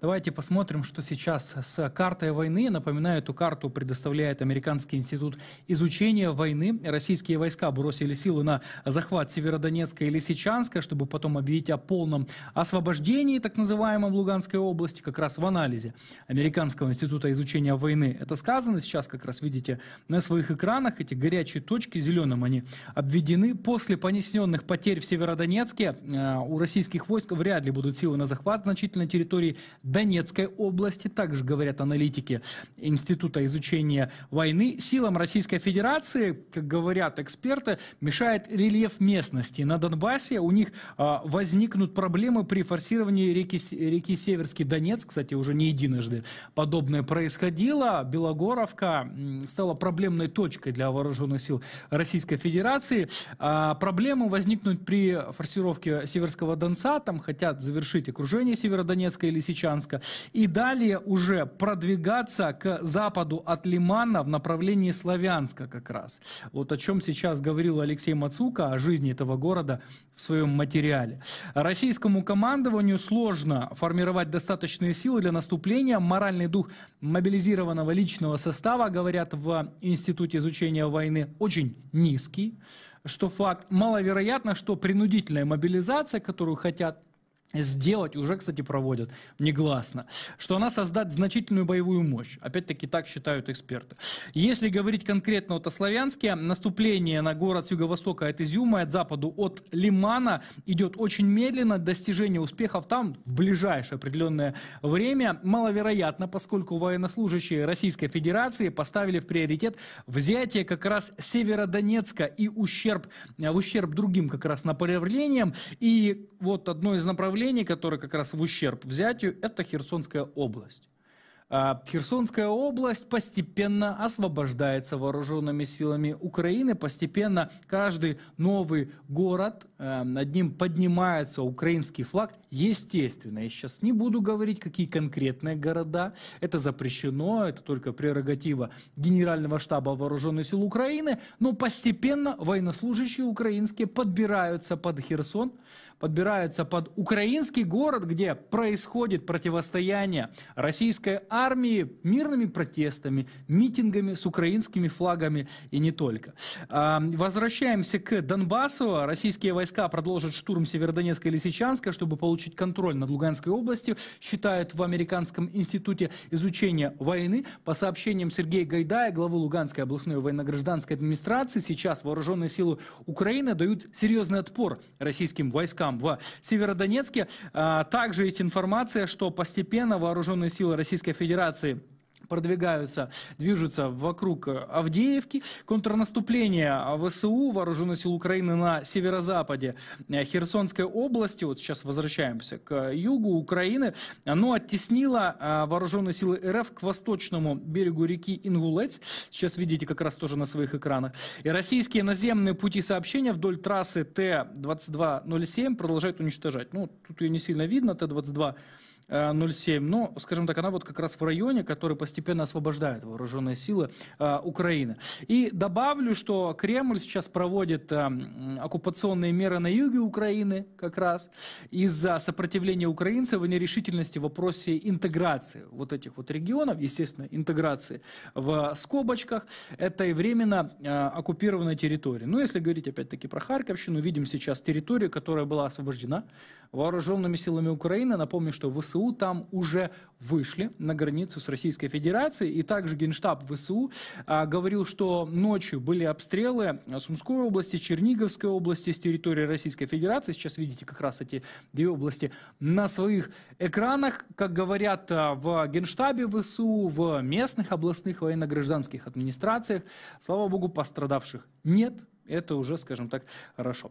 Давайте посмотрим, что сейчас с картой войны. Напоминаю, эту карту предоставляет Американский институт изучения войны. Российские войска бросили силы на захват Северодонецка и Лисичанска, чтобы потом объявить о полном освобождении так называемой Луганской области, как раз в анализе Американского института изучения войны. Это сказано сейчас, как раз видите на своих экранах, эти горячие точки зеленым они обведены. После понесенных потерь в Северодонецке э, у российских войск вряд ли будут силы на захват значительной территории Донецкой области. Также говорят аналитики Института изучения войны. Силам Российской Федерации, как говорят эксперты, мешает рельеф местности. На Донбассе у них а, возникнут проблемы при форсировании реки, реки Северский Донец. Кстати, уже не единожды подобное происходило. Белогоровка стала проблемной точкой для вооруженных сил Российской Федерации. А, проблемы возникнут при форсировке Северского Донца. Там хотят завершить окружение Северодонецка или сейчас Лиманска. И далее уже продвигаться к западу от Лимана в направлении Славянска как раз. Вот о чем сейчас говорил Алексей Мацука, о жизни этого города в своем материале. Российскому командованию сложно формировать достаточные силы для наступления. Моральный дух мобилизированного личного состава, говорят в Институте изучения войны, очень низкий что факт маловероятно, что принудительная мобилизация, которую хотят сделать, уже, кстати, проводят негласно, что она создаст значительную боевую мощь. Опять-таки так считают эксперты. Если говорить конкретно вот о Славянске, наступление на город с юго-востока от Изюма, от западу от Лимана идет очень медленно. Достижение успехов там в ближайшее определенное время маловероятно, поскольку военнослужащие Российской Федерации поставили в приоритет взятие как раз Северодонецка и ущерб, в ущерб другим как раз направлениям. И вот одно из направлений направлений, которое как раз в ущерб взятию, это Херсонская область. А Херсонская область постепенно освобождается вооруженными силами Украины. Постепенно каждый новый город, э, над ним поднимается украинский флаг. Естественно, я сейчас не буду говорить, какие конкретные города. Это запрещено, это только прерогатива Генерального штаба вооруженных сил Украины. Но постепенно военнослужащие украинские подбираются под Херсон, подбираются под украинский город, где происходит противостояние российской армии армии мирными протестами, митингами с украинскими флагами и не только. А, возвращаемся к Донбассу. Российские войска продолжат штурм Северодонецка и Лисичанска, чтобы получить контроль над Луганской областью, считают в Американском институте изучения войны. По сообщениям Сергея Гайдая, главы Луганской областной военно-гражданской администрации, сейчас вооруженные силы Украины дают серьезный отпор российским войскам в Северодонецке. А, также есть информация, что постепенно вооруженные силы Российской Федерации Федерации продвигаются, движутся вокруг Авдеевки. Контрнаступление ВСУ, вооруженных сил Украины на северо-западе Херсонской области, вот сейчас возвращаемся к югу Украины, оно оттеснило а, вооруженные силы РФ к восточному берегу реки Ингулец. Сейчас видите как раз тоже на своих экранах. И российские наземные пути сообщения вдоль трассы Т-2207 продолжают уничтожать. Ну, тут ее не сильно видно, Т-2207, э, но, скажем так, она вот как раз в районе, который постепенно постепенно освобождают вооруженные силы э, Украины. И добавлю, что Кремль сейчас проводит э, оккупационные меры на юге Украины как раз из-за сопротивления украинцев и нерешительности в вопросе интеграции вот этих вот регионов, естественно, интеграции в скобочках этой временно э, оккупированной территории. Ну, если говорить опять-таки про Харьковщину, видим сейчас территорию, которая была освобождена вооруженными силами Украины. Напомню, что ВСУ там уже вышли на границу с Российской Федерацией Федерации и также Генштаб ВСУ а, говорил, что ночью были обстрелы Сумской области, Черниговской области с территории Российской Федерации. Сейчас видите как раз эти две области на своих экранах. Как говорят а, в Генштабе ВСУ, в местных областных военно-гражданских администрациях, слава богу, пострадавших нет. Это уже, скажем так, хорошо.